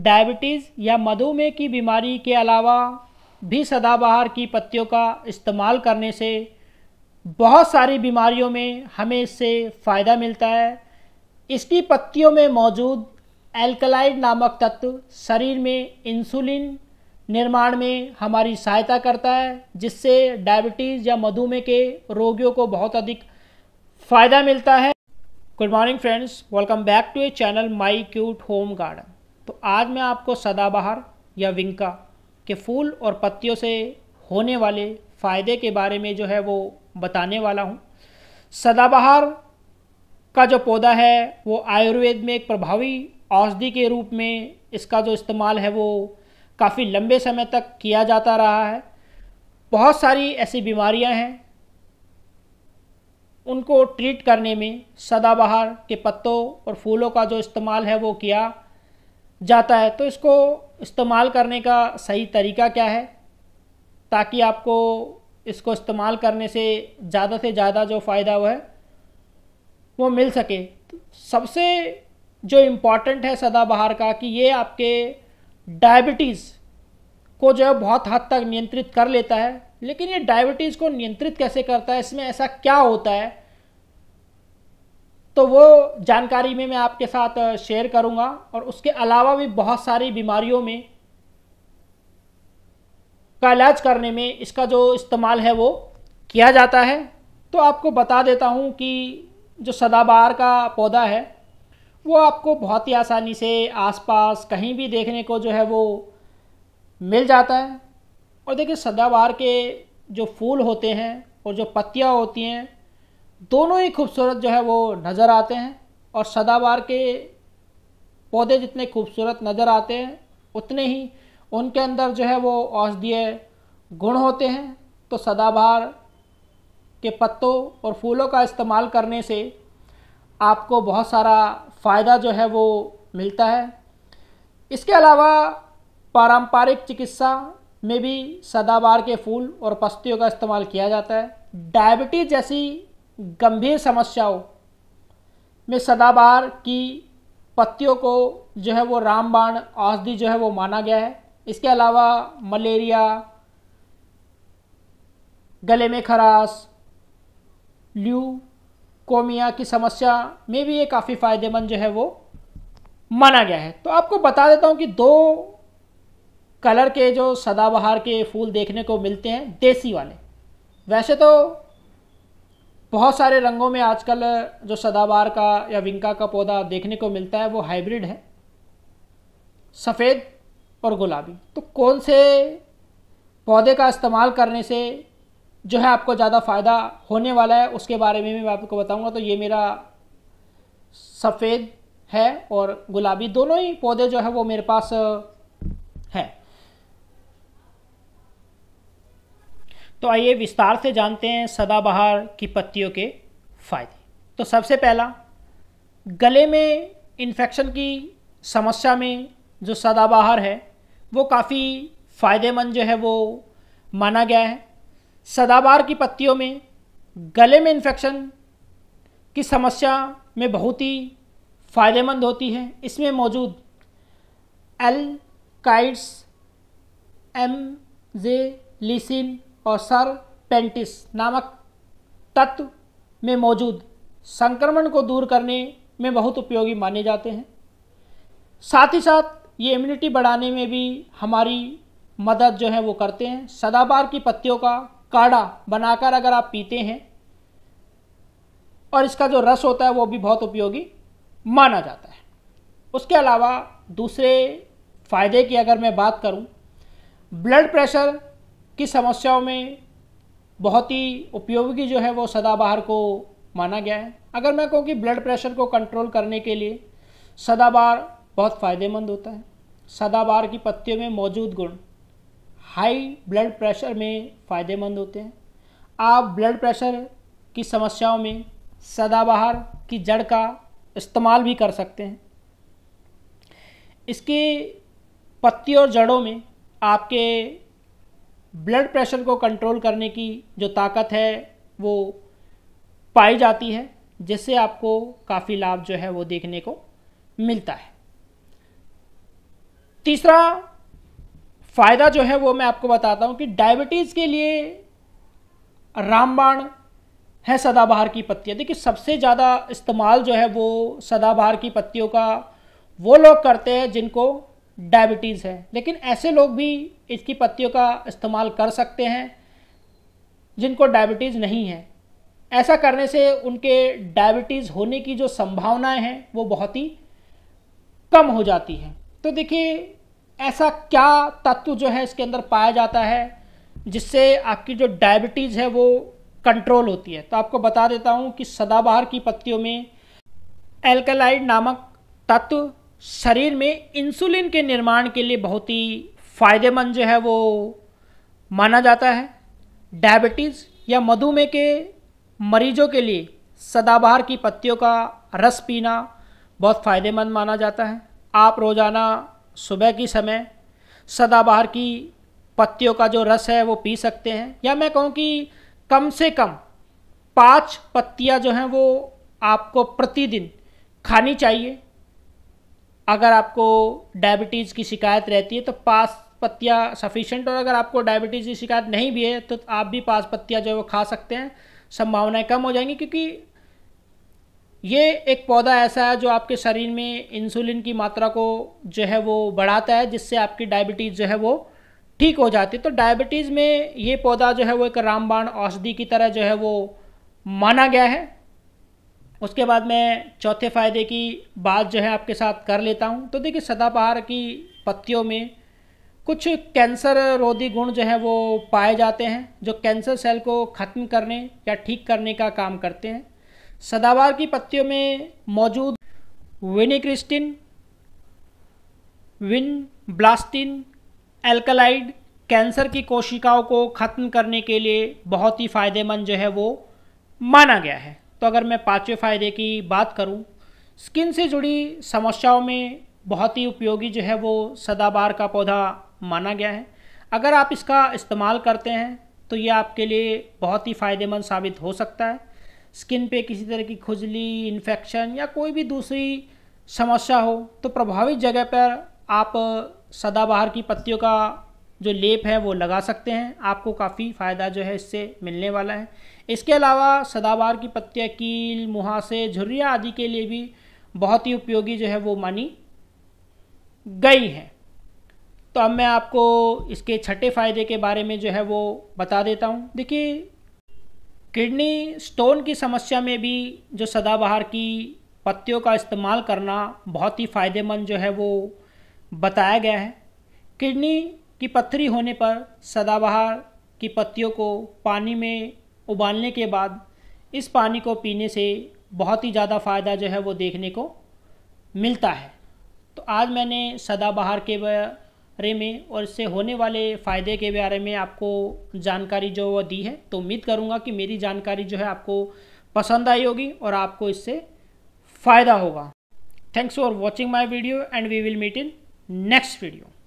diabetes या मधुमेह की बीमारी के अलावा भी सदाबहार की पत्तियों का इस्तेमाल करने से बहुत सारी बीमारियों में हमें इससे फ़ायदा मिलता है इसकी पत्तियों में मौजूद एल्कलाइड नामक तत्व शरीर में इंसुलिन निर्माण में हमारी सहायता करता है जिससे डायबिटीज़ या मधुमेह के रोगियों को बहुत अधिक फ़ायदा मिलता है good morning friends welcome back to a channel My Cute Home Garden तो आज मैं आपको सदाबहार या विंका के फूल और पत्तियों से होने वाले फ़ायदे के बारे में जो है वो बताने वाला हूँ सदाबहार का जो पौधा है वो आयुर्वेद में एक प्रभावी औषधि के रूप में इसका जो इस्तेमाल है वो काफ़ी लंबे समय तक किया जाता रहा है बहुत सारी ऐसी बीमारियां हैं उनको ट्रीट करने में सदाबहार के पत्तों और फूलों का जो इस्तेमाल है वो किया जाता है तो इसको इस्तेमाल करने का सही तरीका क्या है ताकि आपको इसको इस्तेमाल करने से ज़्यादा से ज़्यादा जो फ़ायदा हुआ है वो मिल सके तो सबसे जो इम्पॉर्टेंट है सदाबहार का कि ये आपके डायबिटीज़ को जो है बहुत हद तक नियंत्रित कर लेता है लेकिन ये डायबिटीज़ को नियंत्रित कैसे करता है इसमें ऐसा क्या होता है तो वो जानकारी में मैं आपके साथ शेयर करूंगा और उसके अलावा भी बहुत सारी बीमारियों में का इलाज करने में इसका जो इस्तेमाल है वो किया जाता है तो आपको बता देता हूँ कि जो सदाबहार का पौधा है वो आपको बहुत ही आसानी से आसपास कहीं भी देखने को जो है वो मिल जाता है और देखिए सदाबहार के जो फूल होते हैं और जो पत्तियाँ होती हैं दोनों ही खूबसूरत जो है वो नज़र आते हैं और सदाबार के पौधे जितने खूबसूरत नज़र आते हैं उतने ही उनके अंदर जो है वो औषधीय गुण होते हैं तो सदाबार के पत्तों और फूलों का इस्तेमाल करने से आपको बहुत सारा फ़ायदा जो है वो मिलता है इसके अलावा पारंपरिक चिकित्सा में भी सदाबार के फूल और पस्तियों का इस्तेमाल किया जाता है डायबिटीज़ जैसी गंभीर समस्याओं में सदाबार की पत्तियों को जो है वो रामबाण औषधि जो है वो माना गया है इसके अलावा मलेरिया गले में खराश ल्यू कोमिया की समस्या में भी ये काफ़ी फ़ायदेमंद जो है वो माना गया है तो आपको बता देता हूँ कि दो कलर के जो सदाबहार के फूल देखने को मिलते हैं देसी वाले वैसे तो बहुत सारे रंगों में आजकल जो सदाबार का या विंका का पौधा देखने को मिलता है वो हाइब्रिड है सफ़ेद और गुलाबी तो कौन से पौधे का इस्तेमाल करने से जो है आपको ज़्यादा फ़ायदा होने वाला है उसके बारे में भी मैं आपको बताऊंगा तो ये मेरा सफ़ेद है और गुलाबी दोनों ही पौधे जो है वो मेरे पास है तो आइए विस्तार से जानते हैं सदाबहार की पत्तियों के फायदे तो सबसे पहला गले में इन्फेक्शन की समस्या में जो सदाबहार है वो काफ़ी फ़ायदेमंद जो है वो माना गया है सदाबहार की पत्तियों में गले में इन्फेक्शन की समस्या में बहुत ही फ़ायदेमंद होती है इसमें मौजूद एल काइट्स एम जे लिसिन और सर पेंटिस नामक तत्व में मौजूद संक्रमण को दूर करने में बहुत उपयोगी माने जाते हैं साथ ही साथ ये इम्यूनिटी बढ़ाने में भी हमारी मदद जो है वो करते हैं सदाबार की पत्तियों का काढ़ा बनाकर अगर आप पीते हैं और इसका जो रस होता है वो भी बहुत उपयोगी माना जाता है उसके अलावा दूसरे फ़ायदे की अगर मैं बात करूं ब्लड प्रेशर की समस्याओं में बहुत ही उपयोगी जो है वो सदाबहार को माना गया है अगर मैं कहूँ कि ब्लड प्रेशर को कंट्रोल करने के लिए सदाबहार बहुत फ़ायदेमंद होता है सदाबहार की पत्तियों में मौजूद गुण हाई ब्लड प्रेशर में फ़ायदेमंद होते हैं आप ब्लड प्रेशर की समस्याओं में सदाबहार की जड़ का इस्तेमाल भी कर सकते हैं इसकी पत्ती और जड़ों में आपके ब्लड प्रेशर को कंट्रोल करने की जो ताकत है वो पाई जाती है जिससे आपको काफ़ी लाभ जो है वो देखने को मिलता है तीसरा फ़ायदा जो है वो मैं आपको बताता हूँ कि डायबिटीज़ के लिए रामबाण है सदाबहार की पत्तियाँ देखिए सबसे ज़्यादा इस्तेमाल जो है वो सदाबहार की पत्तियों का वो लोग करते हैं जिनको डायबिटीज़ है लेकिन ऐसे लोग भी इसकी पत्तियों का इस्तेमाल कर सकते हैं जिनको डायबिटीज़ नहीं है ऐसा करने से उनके डायबिटीज़ होने की जो संभावनाएं हैं वो बहुत ही कम हो जाती हैं तो देखिए ऐसा क्या तत्व जो है इसके अंदर पाया जाता है जिससे आपकी जो डायबिटीज़ है वो कंट्रोल होती है तो आपको बता देता हूँ कि सदाबहार की पत्तियों में एल्कलाइड नामक तत्व शरीर में इंसुलिन के निर्माण के लिए बहुत ही फायदेमंद जो है वो माना जाता है डायबिटीज़ या मधुमेह के मरीजों के लिए सदाबहार की पत्तियों का रस पीना बहुत फ़ायदेमंद माना जाता है आप रोज़ाना सुबह की समय सदाबहार की पत्तियों का जो रस है वो पी सकते हैं या मैं कहूँ कि कम से कम पाँच पत्तियाँ जो हैं वो आपको प्रतिदिन खानी चाहिए अगर आपको डायबिटीज़ की शिकायत रहती है तो पास पत्तियाँ सफिशेंट और अगर आपको डायबिटीज़ की शिकायत नहीं भी है तो आप भी पास पत्तियाँ जो है वो खा सकते हैं संभावनाएं कम हो जाएंगी क्योंकि ये एक पौधा ऐसा है जो आपके शरीर में इंसुलिन की मात्रा को जो है वो बढ़ाता है जिससे आपकी डायबिटीज़ जो है वो ठीक हो जाती है तो डायबिटीज़ में ये पौधा जो है वो एक रामबाण औषधि की तरह जो है वो माना गया है उसके बाद मैं चौथे फ़ायदे की बात जो है आपके साथ कर लेता हूँ तो देखिए सदाबहार की पत्तियों में कुछ कैंसर रोधी गुण जो है वो पाए जाते हैं जो कैंसर सेल को ख़त्म करने या ठीक करने का काम करते हैं सदाबहार की पत्तियों में मौजूद विनिक्रिस्टिन विन ब्लास्टिन एल्कलाइड कैंसर की कोशिकाओं को ख़त्म करने के लिए बहुत ही फ़ायदेमंद जो है वो माना गया है तो अगर मैं पाँचवें फ़ायदे की बात करूँ स्किन से जुड़ी समस्याओं में बहुत ही उपयोगी जो है वो सदाबार का पौधा माना गया है अगर आप इसका इस्तेमाल करते हैं तो ये आपके लिए बहुत ही फ़ायदेमंद साबित हो सकता है स्किन पे किसी तरह की खुजली इन्फेक्शन या कोई भी दूसरी समस्या हो तो प्रभावित जगह पर आप सदाबहार की पत्तियों का जो लेप है वो लगा सकते हैं आपको काफ़ी फ़ायदा जो है इससे मिलने वाला है इसके अलावा सदाबहार की पत्तियाँ कील मुहासे झुर्रिया आदि के लिए भी बहुत ही उपयोगी जो है वो मानी गई हैं तो अब मैं आपको इसके छठे फायदे के बारे में जो है वो बता देता हूँ देखिए किडनी स्टोन की समस्या में भी जो सदाबहार की पत्तियों का इस्तेमाल करना बहुत ही फ़ायदेमंद जो है वो बताया गया है किडनी की पत्थरी होने पर सदाबहार की पत्तियों को पानी में उबालने के बाद इस पानी को पीने से बहुत ही ज़्यादा फ़ायदा जो है वो देखने को मिलता है तो आज मैंने सदाबहार के बारे में और इससे होने वाले फ़ायदे के बारे में आपको जानकारी जो वह दी है तो उम्मीद करूँगा कि मेरी जानकारी जो है आपको पसंद आई होगी और आपको इससे फ़ायदा होगा thanks for watching my video and we will meet in next video